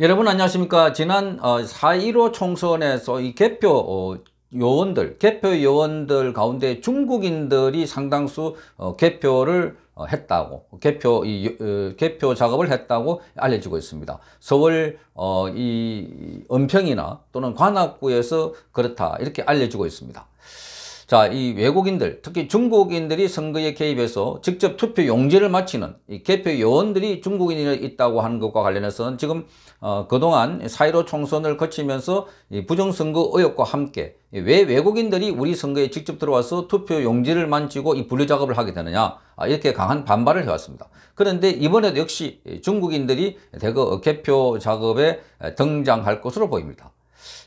여러분 안녕하십니까 지난 4.15 어, 총선에서 이 개표 어, 요원들 개표 요원들 가운데 중국인들이 상당수 어, 개표를 했다고 개표 이 개표 작업을 했다고 알려지고 있습니다. 서울 어, 이 은평이나 또는 관악구에서 그렇다 이렇게 알려지고 있습니다. 자, 이 외국인들, 특히 중국인들이 선거에 개입해서 직접 투표 용지를 마치는 이 개표 요원들이 중국인이 있다고 하는 것과 관련해서는 지금 어, 그동안 사이로 총선을 거치면서 이 부정선거 의혹과 함께 왜 외국인들이 우리 선거에 직접 들어와서 투표 용지를 만지고 이 분류 작업을 하게 되느냐 아, 이렇게 강한 반발을 해왔습니다. 그런데 이번에도 역시 중국인들이 대거 개표 작업에 등장할 것으로 보입니다.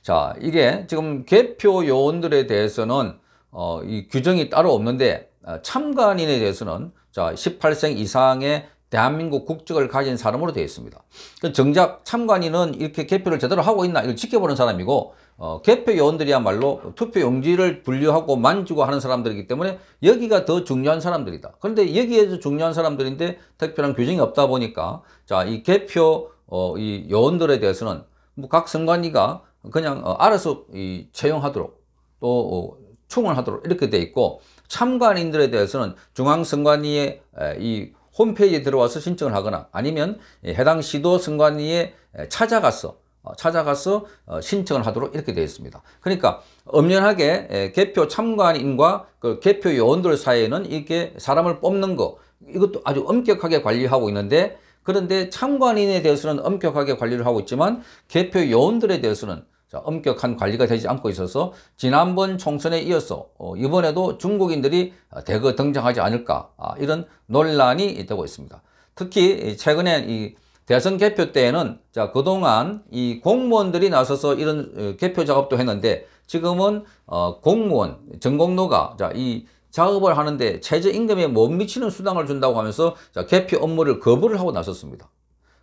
자 이게 지금 개표 요원들에 대해서는 어, 이 규정이 따로 없는데 어, 참관인에 대해서는 자 18세 이상의 대한민국 국적을 가진 사람으로 되어 있습니다. 그 정작 참관인은 이렇게 개표를 제대로 하고 있나 이걸 지켜보는 사람이고 어, 개표 요원들이야말로 투표 용지를 분류하고 만지고 하는 사람들이기 때문에 여기가 더 중요한 사람들이다. 그런데 여기에서 중요한 사람들인데 특별한 규정이 없다 보니까 자 이 개표 어, 이 요원들에 대해서는 뭐 각 선관위가 그냥 어, 알아서 이 채용하도록 또 어, 충원하도록 이렇게 돼 있고 참관인들에 대해서는 중앙선관위의 이 홈페이지에 들어와서 신청을 하거나 아니면 해당 시도 선관위에 찾아가서 어, 찾아가서 어, 신청을 하도록 이렇게 되어 있습니다. 그러니까 엄연하게 개표 참관인과 그 개표 요원들 사이에는 이게 렇 사람을 뽑는 거 이것도 아주 엄격하게 관리하고 있는데 그런데 참관인에 대해서는 엄격하게 관리를 하고 있지만 개표 요원들에 대해서는 자, 엄격한 관리가 되지 않고 있어서 지난번 총선에 이어서 어, 이번에도 중국인들이 아, 대거 등장하지 않을까 아, 이런 논란이 되고 있습니다. 특히 최근에 이 대선 개표 때에는 자 그동안 이 공무원들이 나서서 이런 어, 개표 작업도 했는데 지금은 어, 공무원 전공노가 자이 작업을 하는데 최저임금에 못 미치는 수당을 준다고 하면서 자, 개표 업무를 거부를 하고 나섰습니다.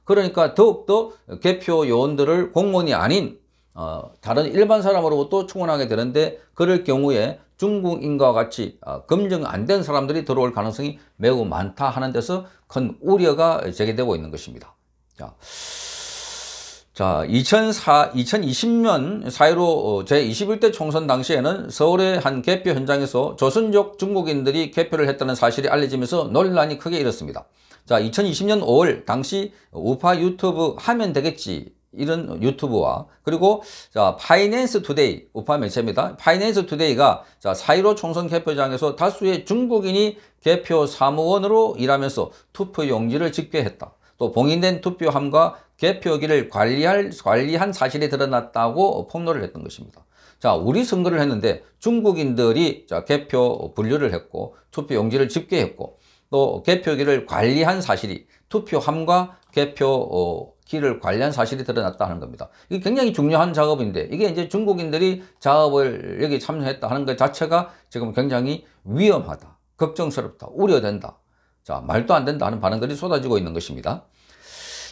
그러니까 더욱더 개표 요원들을 공무원이 아닌 어, 다른 일반 사람으로부터 충원하게 되는데 그럴 경우에 중국인과 같이 어, 검증 안 된 사람들이 들어올 가능성이 매우 많다 하는 데서 큰 우려가 제기되고 있는 것입니다. 자, 자 2004, 2020년 사이로 어, 제21대 총선 당시에는 서울의 한 개표 현장에서 조선족 중국인들이 개표를 했다는 사실이 알려지면서 논란이 크게 일었습니다. 자, 2020년 5월 당시 우파 유튜브 하면 되겠지 이런 유튜브와 그리고 자 파이낸스 투데이 우파 매체입니다. 파이낸스 투데이가 자 사이로 총선 개표장에서 다수의 중국인이 개표 사무원으로 일하면서 투표 용지를 집계했다. 또 봉인된 투표함과 개표기를 관리할, 관리한 사실이 드러났다고 폭로를 했던 것입니다. 자, 우리 선거를 했는데 중국인들이 자, 개표 분류를 했고 투표 용지를 집계했고 또 개표기를 관리한 사실이 투표함과 개표 어, 길을 관련 사실이 드러났다 하는 겁니다. 이게 굉장히 중요한 작업인데 이게 이제 중국인들이 작업을 여기 참여했다 하는 것 자체가 지금 굉장히 위험하다, 걱정스럽다, 우려된다. 자 말도 안 된다 하는 반응들이 쏟아지고 있는 것입니다.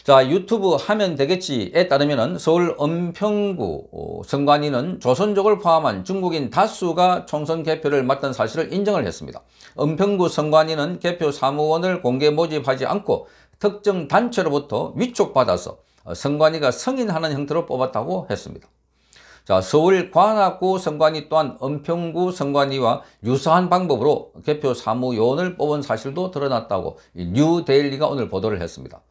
자 유튜브 하면 되겠지에 따르면 서울 은평구 어, 선관위는 조선족을 포함한 중국인 다수가 총선 개표를 맡은 사실을 인정을 했습니다. 은평구 선관위는 개표 사무원을 공개 모집하지 않고 특정 단체로부터 위촉받아서 선관위가 승인하는 형태로 뽑았다고 했습니다. 자, 서울 관악구 선관위 또한 은평구 선관위와 유사한 방법으로 개표 사무요원을 뽑은 사실도 드러났다고 뉴데일리가 오늘 보도를 했습니다.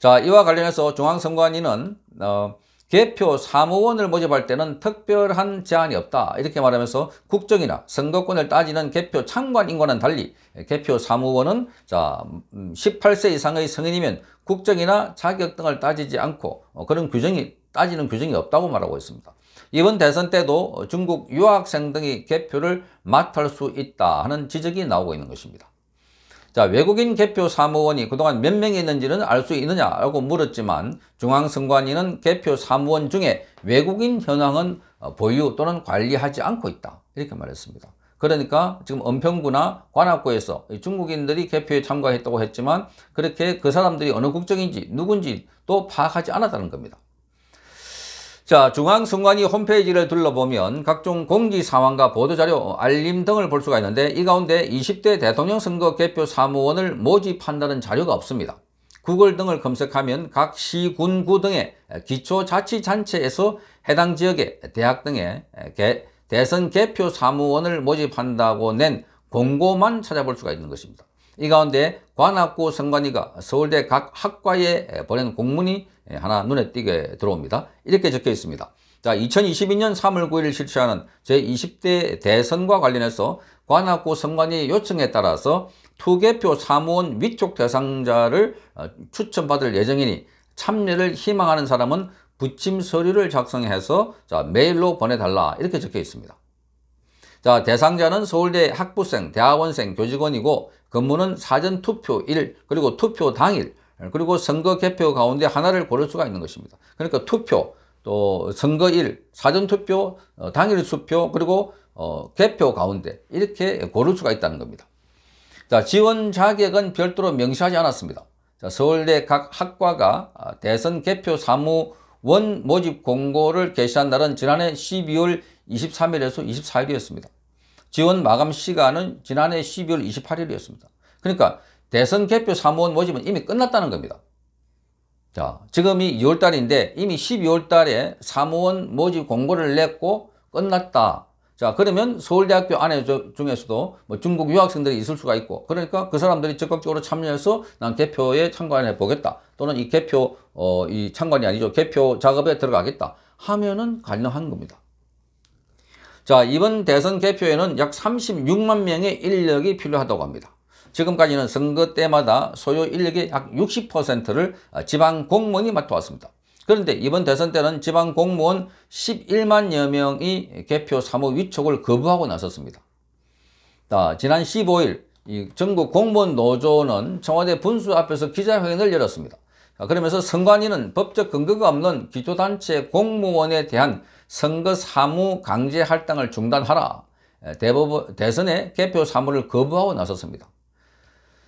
자, 이와 관련해서 중앙선관위는 어, 개표 사무 원을 모집할 때는 특별한 제한이 없다. 이렇게 말하면서 국정이나 선거권을 따지는 개표 창관인과는 달리 개표 사무 원은 자 18세 음, 이상의 성인이면 국정이나 자격 등을 따지지 않고 어, 그런 규정이 따지는 규정이 없다고 말하고 있습니다. 이번 대선 때도 중국 유학생 등이 개표를 맡을 수 있다 하는 지적이 나오고 있는 것입니다. 자 외국인 개표 사무원이 그동안 몇 명이 있는지는 알 수 있느냐라고 물었지만 중앙선관위는 개표 사무원 중에 외국인 현황은 어, 보유 또는 관리하지 않고 있다 이렇게 말했습니다. 그러니까 지금 은평구나 관악구에서 중국인들이 개표에 참가했다고 했지만 그렇게 그 사람들이 어느 국적인지 누군지 또 파악하지 않았다는 겁니다. 자, 중앙선관위 홈페이지를 둘러보면 각종 공지 사항과 보도자료, 알림 등을 볼 수가 있는데 이 가운데 20대 대통령 선거 개표 사무원을 모집한다는 자료가 없습니다. 구글 등을 검색하면 각 시, 군, 구 등의 기초자치단체에서 해당 지역의 대학 등의 개, 대선 개표 사무원을 모집한다고 낸 공고만 찾아볼 수가 있는 것입니다. 이 가운데 관악구 선관위가 서울대 각 학과에 보낸 공문이 하나 눈에 띄게 들어옵니다. 이렇게 적혀 있습니다. 자, 2022년 3월 9일 실시하는 제20대 대선과 관련해서 관악구 선관위 요청에 따라서 투개표 사무원 위촉 대상자를 어, 추천받을 예정이니 참여를 희망하는 사람은 부침 서류를 작성해서 자, 메일로 보내달라 이렇게 적혀 있습니다. 자, 대상자는 서울대 학부생, 대학원생, 교직원이고 근무는 사전 투표 일 그리고 투표 당일, 그리고 선거 개표 가운데 하나를 고를 수가 있는 것입니다. 그러니까 투표, 또 선거 일 사전 투표, 어, 당일 수표, 그리고 어, 개표 가운데 이렇게 고를 수가 있다는 겁니다. 자, 지원 자격은 별도로 명시하지 않았습니다. 자, 서울대 각 학과가 아, 대선 개표 사무원 모집 공고를 게시한 날은 지난해 12월 23일에서 24일이었습니다. 지원 마감 시간은 지난해 12월 28일이었습니다. 그러니까 대선 개표 사무원 모집은 이미 끝났다는 겁니다. 자, 지금이 2월 달인데 이미 12월 달에 사무원 모집 공고를 냈고 끝났다. 자, 그러면 서울대학교 안에 저, 중에서도 뭐 중국 유학생들이 있을 수가 있고 그러니까 그 사람들이 적극적으로 참여해서 난 개표에 참관해 보겠다. 또는 이 개표 어이 참관이 아니죠. 개표 작업에 들어가겠다. 하면은 가능한 겁니다. 자 이번 대선 개표에는 약 36만 명의 인력이 필요하다고 합니다. 지금까지는 선거 때마다 소요 인력의 약 60%를 지방 공무원이 맡아왔습니다. 그런데 이번 대선 때는 지방 공무원 11만여 명이 개표 사무 위촉을 거부하고 나섰습니다. 자, 지난 15일 이 전국 공무원 노조는 청와대 분수 앞에서 기자회견을 열었습니다. 아, 그러면서 선관위는 법적 근거가 없는 기초단체 공무원에 대한 선거 사무 강제 할당을 중단하라. 예, 대법원, 대선에 개표 사무를 거부하고 나섰습니다.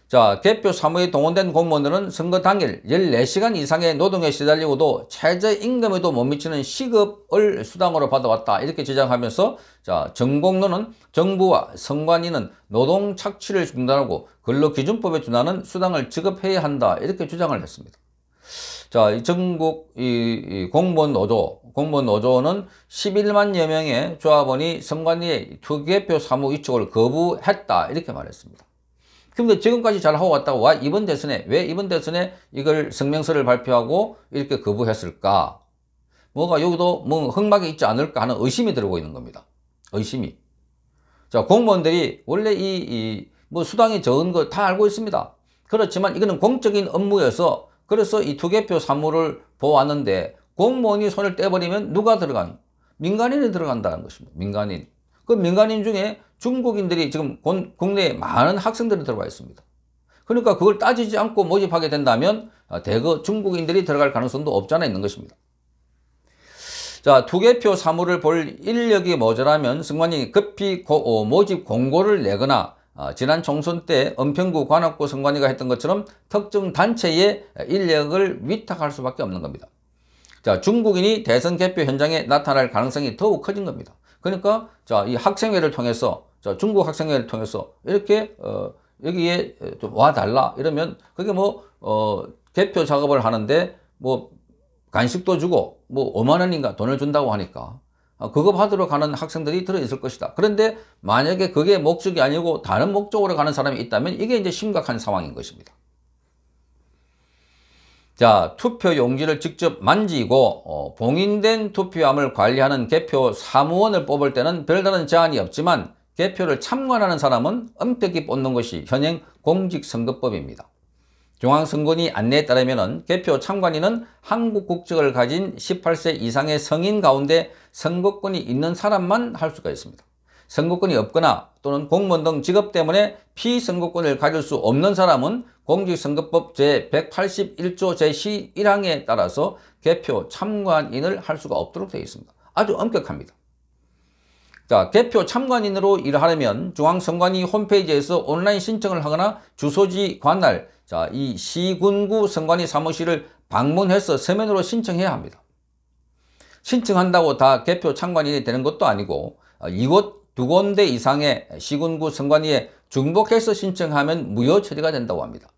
자, 개표 사무에 동원된 공무원들은 선거 당일 14시간 이상의 노동에 시달리고도 최저임금에도 못 미치는 시급을 수당으로 받아왔다. 이렇게 주장하면서 자, 정공론은 정부와 선관위는 노동 착취를 중단하고 근로기준법에 준하는 수당을 지급해야 한다. 이렇게 주장을 했습니다. 자, 이 전국 이, 이 공무원 노조, 공무원 노조는 11만여 명의 조합원이 선관위의 투기개표 사무 위촉을 거부했다 이렇게 말했습니다. 근데 지금까지 잘 하고 갔다가 와 이번 대선에 왜 이번 대선에 이걸 성명서를 발표하고 이렇게 거부했을까? 뭐가 여기도 뭐 흑막이 있지 않을까 하는 의심이 들고 있는 겁니다. 의심이. 자 공무원들이 원래 이뭐 수당이 적은 거 다 알고 있습니다. 그렇지만 이거는 공적인 업무여서 그래서 이 투개표 사물을 보았는데 공무원이 손을 떼버리면 누가 들어간? 민간인이 들어간다는 것입니다. 민간인. 그 민간인 중에 중국인들이 지금 국내에 많은 학생들이 들어와 있습니다. 그러니까 그걸 따지지 않고 모집하게 된다면 대거 중국인들이 들어갈 가능성도 없잖아 있는 것입니다. 자, 투개표 사무를 볼 인력이 모자라면 승관이 급히 고, 어, 모집 공고를 내거나 어, 지난 총선 때 은평구 관악구 선관위가 했던 것처럼 특정 단체의 인력을 위탁할 수밖에 없는 겁니다. 자, 중국인이 대선 개표 현장에 나타날 가능성이 더욱 커진 겁니다. 그러니까 자, 이 학생회를 통해서 자, 중국 학생회를 통해서 이렇게 어, 여기에 좀 와달라 이러면 그게 뭐 어, 개표 작업을 하는데 뭐 간식도 주고 뭐 5만 원인가 돈을 준다고 하니까 그업하도록 어, 가는 학생들이 들어있을 것이다. 그런데 만약에 그게 목적이 아니고 다른 목적으로 가는 사람이 있다면 이게 이제 심각한 상황인 것입니다. 자, 투표 용지를 직접 만지고 어, 봉인된 투표함을 관리하는 개표 사무원을 뽑을 때는 별다른 제한이 없지만 개표를 참관하는 사람은 엄격히 뽑는 것이 현행 공직선거법입니다. 중앙선관위 안내에 따르면 개표 참관인은 한국 국적을 가진 18세 이상의 성인 가운데 선거권이 있는 사람만 할 수가 있습니다. 선거권이 없거나 또는 공무원 등 직업 때문에 피선거권을 가질 수 없는 사람은 공직선거법 제181조 제11항에 따라서 개표 참관인을 할 수가 없도록 되어 있습니다. 아주 엄격합니다. 자, 개표 참관인으로 일하려면 중앙선관위 홈페이지에서 온라인 신청을 하거나 주소지 관할, 자, 이 시군구 선관위 사무실을 방문해서 서면으로 신청해야 합니다. 신청한다고 다 개표 창관이 인 되는 것도 아니고 어, 이곳 두 군데 이상의 시군구 선관위에 중복해서 신청하면 무효 처리가 된다고 합니다.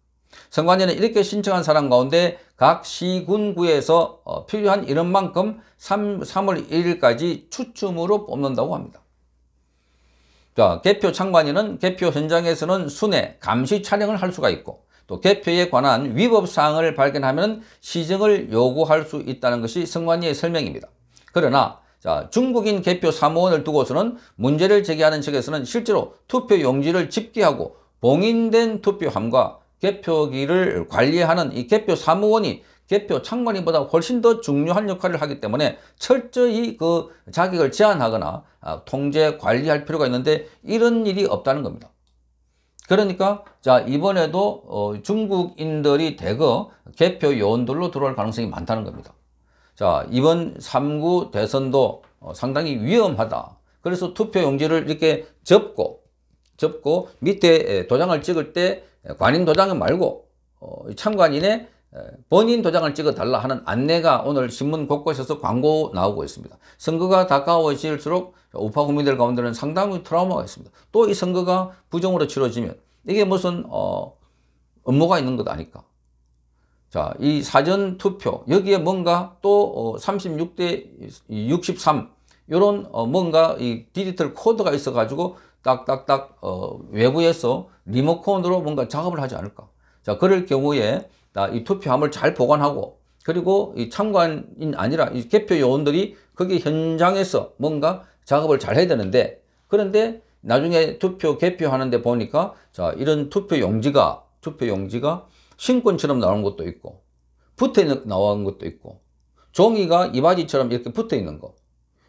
선관위는 이렇게 신청한 사람 가운데 각 시군구에서 어, 필요한 이름만큼 3, 3월 1일까지 추첨으로 뽑는다고 합니다. 자, 개표 창관인은 개표 현장에서는 순회, 감시 촬영을 할 수가 있고 또 개표에 관한 위법사항을 발견하면 시정을 요구할 수 있다는 것이 성관리의 설명입니다. 그러나 자, 중국인 개표 사무원을 두고서는 문제를 제기하는 측에서는 실제로 투표 용지를 집계하고 봉인된 투표함과 개표기를 관리하는 이 개표 사무원이 개표 창관이보다 훨씬 더 중요한 역할을 하기 때문에 철저히 그 자격을 제한하거나 아, 통제 관리할 필요가 있는데 이런 일이 없다는 겁니다. 그러니까 자 이번에도 어, 중국인들이 대거 개표 요원들로 들어올 가능성이 많다는 겁니다. 자 이번 3구 대선도 어, 상당히 위험하다. 그래서 투표 용지를 이렇게 접고 접고 밑에 도장을 찍을 때 관인 도장 말고 어, 참관인의 예, 본인 도장을 찍어달라 하는 안내가 오늘 신문 곳곳에서 광고 나오고 있습니다. 선거가 다가오실수록 우파 국민들 가운데는 상당히 트라우마가 있습니다. 또 이 선거가 부정으로 치러지면 이게 무슨 어, 업무가 있는 것 아닐까. 자, 이 사전 투표 여기에 뭔가 또 어, 36대 63 이런 어, 뭔가 이 디지털 코드가 있어가지고 딱딱딱 어, 외부에서 리모컨으로 뭔가 작업을 하지 않을까. 자, 그럴 경우에 이 투표함을 잘 보관하고 그리고 이 참관인 아니라 이 개표 요원들이 거기 현장에서 뭔가 작업을 잘 해야 되는데 그런데 나중에 투표 개표하는데 보니까 자 이런 투표 용지가 투표 용지가 신권처럼 나온 것도 있고 붙어 있는 나온 것도 있고 종이가 이바지처럼 이렇게 붙어 있는 거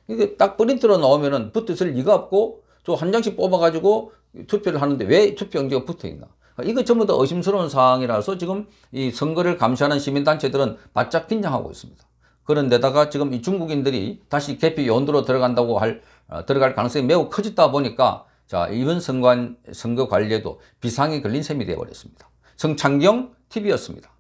이게 딱 프린트로 나오면은 붙을 리가 없고 또한 장씩 뽑아 가지고 투표를 하는데 왜 투표 용지가 붙어 있나 아, 이거 전부 다 의심스러운 사항이라서 지금 이 선거를 감시하는 시민단체들은 바짝 긴장하고 있습니다. 그런데다가 지금 이 중국인들이 다시 개피 연도로 들어간다고 할 어, 들어갈 가능성이 매우 커지다 보니까 자 이번 선관, 선거 관리에도 비상이 걸린 셈이 되어버렸습니다. 성창경 TV였습니다.